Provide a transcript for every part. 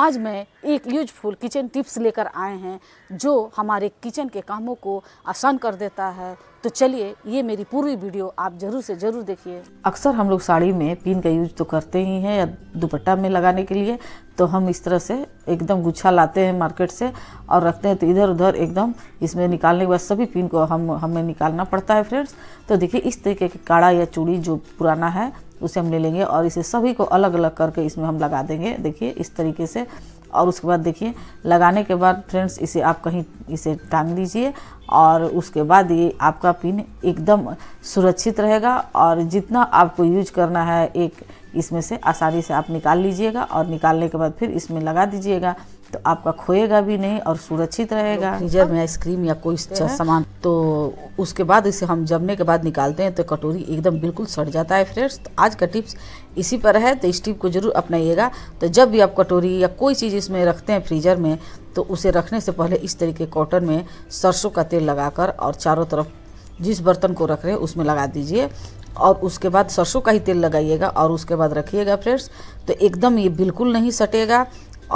आज मैं एक यूजफुल किचन टिप्स लेकर आए हैं जो हमारे किचन के कामों को आसान कर देता है तो चलिए ये मेरी पूरी वीडियो आप ज़रूर से ज़रूर देखिए अक्सर हम लोग साड़ी में पिन का यूज तो करते ही हैं या दुपट्टा में लगाने के लिए तो हम इस तरह से एकदम गुच्छा लाते हैं मार्केट से और रखते हैं तो इधर उधर एकदम इसमें निकालने के बाद सभी पिन को हम हमें निकालना पड़ता है फ्रेंड्स तो देखिए इस तरीके की काड़ा या चूड़ी जो पुराना है उसे हम ले लेंगे और इसे सभी को अलग अलग करके इसमें हम लगा देंगे देखिए इस तरीके से और उसके बाद देखिए लगाने के बाद फ्रेंड्स इसे आप कहीं इसे टांग दीजिए और उसके बाद ये आपका पिन एकदम सुरक्षित रहेगा और जितना आपको यूज करना है एक इसमें से आसानी से आप निकाल लीजिएगा और निकालने के बाद फिर इसमें लगा दीजिएगा तो आपका खोएगा भी नहीं और सुरक्षित रहेगा तो फ्रीजर में आइसक्रीम या कोई सामान तो उसके बाद इसे हम जमने के बाद निकालते हैं तो कटोरी एकदम बिल्कुल सड़ जाता है फ्रेंड्स तो आज का टिप्स इसी पर है तो इस टिप को जरूर अपनाइएगा तो जब भी आप कटोरी या कोई चीज़ इसमें रखते हैं फ्रीजर में तो उसे रखने से पहले इस तरीके कॉटन में सरसों का तेल लगाकर और चारों तरफ जिस बर्तन को रख रहे हैं उसमें लगा दीजिए और उसके बाद सरसों का ही तेल लगाइएगा और उसके बाद रखिएगा फ्रेंड्स तो एकदम ये बिल्कुल नहीं सटेगा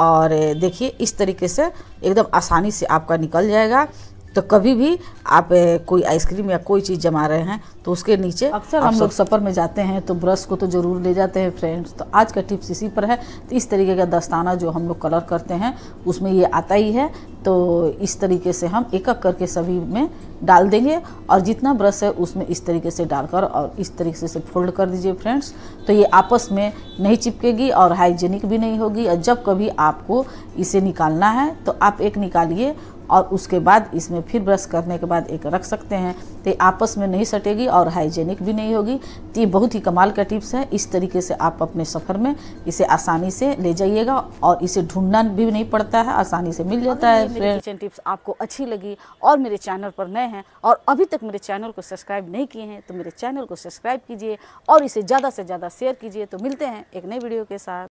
और देखिए इस तरीके से एकदम आसानी से आपका निकल जाएगा तो कभी भी आप कोई आइसक्रीम या कोई चीज़ जमा रहे हैं तो उसके नीचे अक्सर हम लोग सफ़र में जाते हैं तो ब्रश को तो ज़रूर ले जाते हैं फ्रेंड्स तो आज का टिप्स इसी पर है तो इस तरीके का दस्ताना जो हम लोग कलर करते हैं उसमें ये आता ही है तो इस तरीके से हम एक एक करके सभी में डाल देंगे और जितना ब्रश है उसमें इस तरीके से डालकर और इस तरीके से, इसे फोल्ड कर दीजिए फ्रेंड्स तो ये आपस में नहीं चिपकेगी और हाइजेनिक भी नहीं होगी और जब कभी आपको इसे निकालना है तो आप एक निकालिए और उसके बाद इसमें फिर ब्रश करने के बाद एक रख सकते हैं तो आपस में नहीं सटेगी और हाइजेनिक भी नहीं होगी तो ये बहुत ही कमाल का टिप्स है इस तरीके से आप अपने सफ़र में इसे आसानी से ले जाइएगा और इसे ढूंढना भी नहीं पड़ता है आसानी से मिल जाता है किचन टिप्स आपको अच्छी लगी और मेरे चैनल पर नए हैं और अभी तक मेरे चैनल को सब्सक्राइब नहीं किए हैं तो मेरे चैनल को सब्सक्राइब कीजिए और इसे ज़्यादा से ज़्यादा शेयर कीजिए तो मिलते हैं एक नए वीडियो के साथ